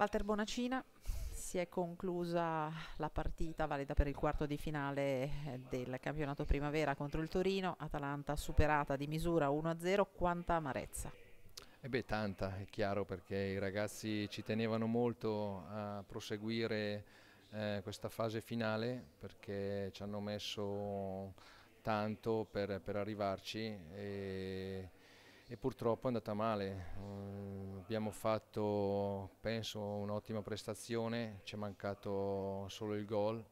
Walter Bonacina, si è conclusa la partita valida per il quarto di finale eh, del campionato primavera contro il Torino, Atalanta superata di misura 1-0, quanta amarezza? E eh beh, tanta, è chiaro, perché i ragazzi ci tenevano molto a proseguire eh, questa fase finale perché ci hanno messo tanto per, per arrivarci e, e, purtroppo è andata male. Mm abbiamo fatto penso un'ottima prestazione, ci è mancato solo il gol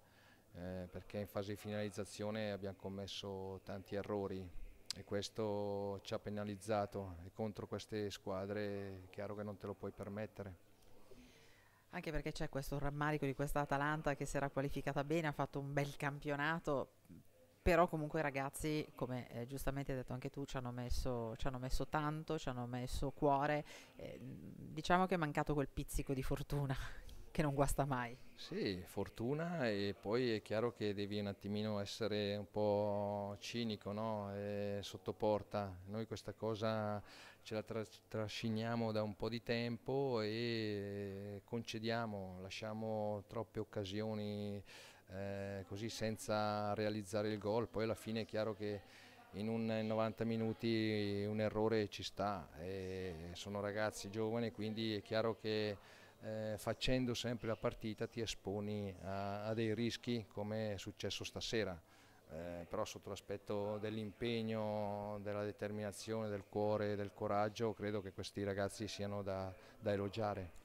eh, perché in fase di finalizzazione abbiamo commesso tanti errori e questo ci ha penalizzato e contro queste squadre è chiaro che non te lo puoi permettere. Anche perché c'è questo rammarico di questa Atalanta che si era qualificata bene, ha fatto un bel campionato, però comunque i ragazzi, come eh, giustamente hai detto anche tu, ci hanno messo, ci hanno messo tanto, ci hanno messo cuore, eh, diciamo che è mancato quel pizzico di fortuna che non guasta mai. Sì, fortuna e poi è chiaro che devi un attimino essere un po' cinico, no? E porta. Noi questa cosa ce la tra trasciniamo da un po' di tempo e concediamo, lasciamo troppe occasioni eh, così senza realizzare il gol, poi alla fine è chiaro che in un 90 minuti un errore ci sta, e sono ragazzi giovani quindi è chiaro che eh, facendo sempre la partita ti esponi a, a dei rischi come è successo stasera. Eh, però sotto l'aspetto dell'impegno, della determinazione, del cuore, del coraggio, credo che questi ragazzi siano da, da elogiare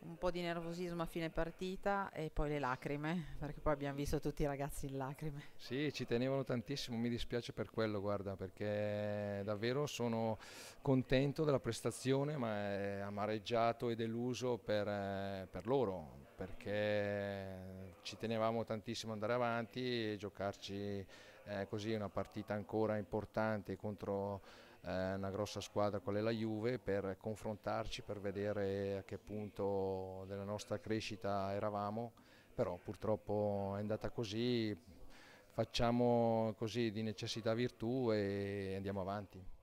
un po' di nervosismo a fine partita e poi le lacrime, perché poi abbiamo visto tutti i ragazzi in lacrime. Sì, ci tenevano tantissimo, mi dispiace per quello, guarda, perché davvero sono contento della prestazione, ma amareggiato e deluso per, eh, per loro, perché ci tenevamo tantissimo andare avanti e giocarci eh, così una partita ancora importante contro eh, una grossa squadra qual è la Juve per confrontarci, per vedere a che punto della nostra crescita eravamo, però purtroppo è andata così, facciamo così di necessità virtù e andiamo avanti.